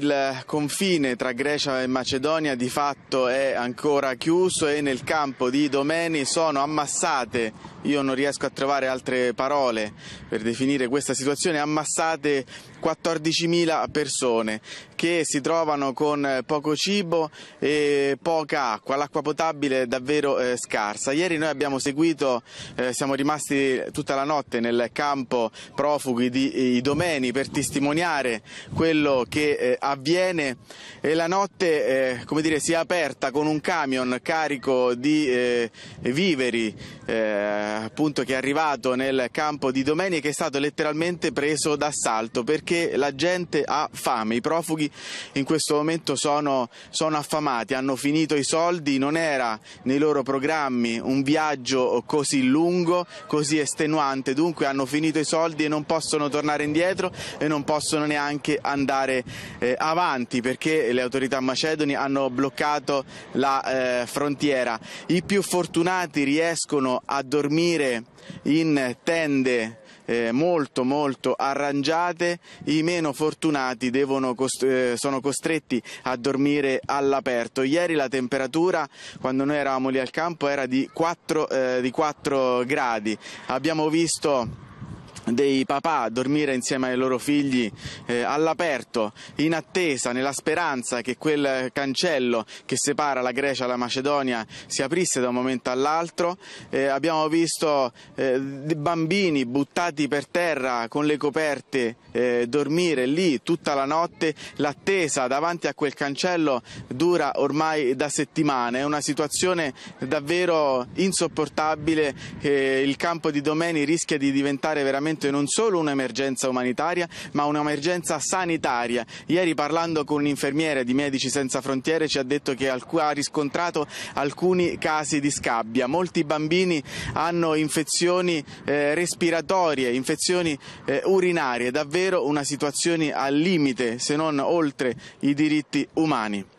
Il confine tra Grecia e Macedonia di fatto è ancora chiuso e nel campo di Domeni sono ammassate, io non riesco a trovare altre parole per definire questa situazione, ammassate 14.000 persone che si trovano con eh, poco cibo e poca acqua, l'acqua potabile è davvero eh, scarsa. Ieri noi abbiamo seguito, eh, siamo rimasti tutta la notte nel campo profughi di Idomeni per testimoniare quello che eh, avviene e la notte eh, come dire, si è aperta con un camion carico di eh, viveri appunto, che è arrivato nel campo di Idomeni e che è stato letteralmente preso d'assalto perché la gente ha fame, i profughi soldi, in questo momento sono, sono affamati, hanno finito i soldi, non era nei loro programmi un viaggio così lungo, così estenuante, dunque hanno finito i soldi e non possono tornare indietro e non possono neanche andare eh, avanti perché le autorità macedoni hanno bloccato la eh, frontiera. I più fortunati riescono a dormire in tende eh, molto molto arrangiate, i meno fortunati devono, cost- eh, sono costretti a dormire all'aperto. Ieri la temperatura quando noi eravamo lì al campo era di 4, eh, di 4 gradi, abbiamo visto dei papà a dormire insieme ai loro figli eh, all'aperto, in attesa, nella speranza che quel cancello che separa la Grecia dalla Macedonia si aprisse da un momento all'altro. Eh, abbiamo visto eh, bambini buttati per terra con le coperte eh, dormire lì tutta la notte. L'attesa davanti a quel cancello dura ormai da settimane. È una situazione davvero insopportabile. il campo di domeni rischia di diventare veramente sicuramente non solo un'emergenza umanitaria, ma un'emergenza sanitaria. Ieri parlando con un'infermiera di Medici Senza Frontiere ci ha detto che ha riscontrato alcuni casi di scabbia. Molti bambini hanno infezioni eh, respiratorie, infezioni eh, urinarie, davvero una situazione al limite, se non oltre i diritti umani.